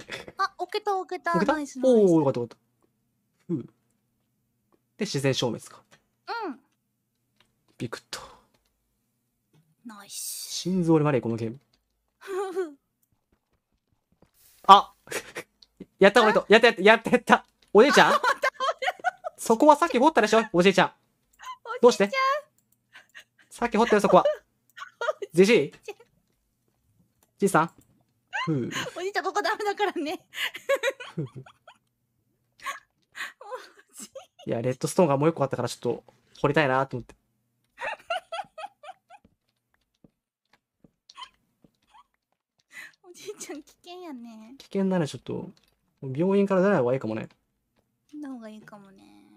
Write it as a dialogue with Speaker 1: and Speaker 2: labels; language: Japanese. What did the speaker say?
Speaker 1: け。
Speaker 2: あ、置けた置けた。置けたナイ
Speaker 1: スナイスおお、よかったよかった。うん。で、自然消滅か。うん。ビクッと。ナイス。心臓で悪い、このゲーム。
Speaker 3: あやった、俺と。やったやった、やったやった。おじいちゃんそこはさっき掘ったでしょ、おじいちゃん。どうしてさっき掘ったよ、そこは。じじいじいさん
Speaker 4: お
Speaker 2: じいちゃんここダメだからね。
Speaker 4: いや、レッドストーンがもう一個あったから、ちょっと掘りたいなと思って。
Speaker 2: おじいちゃん危険やね。
Speaker 4: 危険だね、ちょっと。病院から出ない方がいいかもね。
Speaker 2: 出た方がいいかもね。